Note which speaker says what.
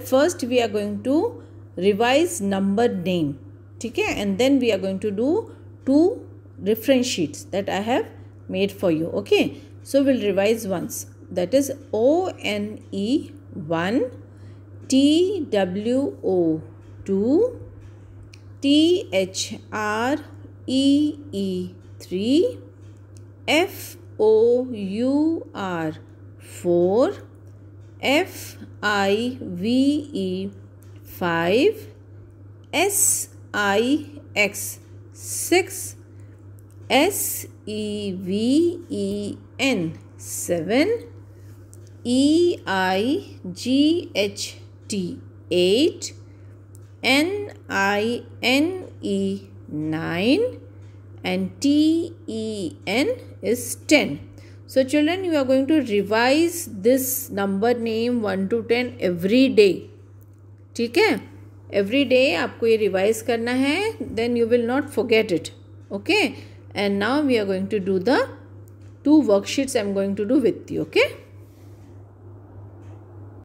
Speaker 1: first we are going to revise number name okay and then we are going to do two reference sheets that I have made for you okay so we'll revise once that is O N E 1 T W O 2 T H R E E 3 F O U R 4 F I V E 5 S I X 6 S E V E N 7 E I G H T 8 N I N E 9 and T E N is 10 so children you are going to revise this number name one two ten every day ठीक है every day आपको ये revise करना है then you will not forget it okay and now we are going to do the two worksheets I am going to do with you okay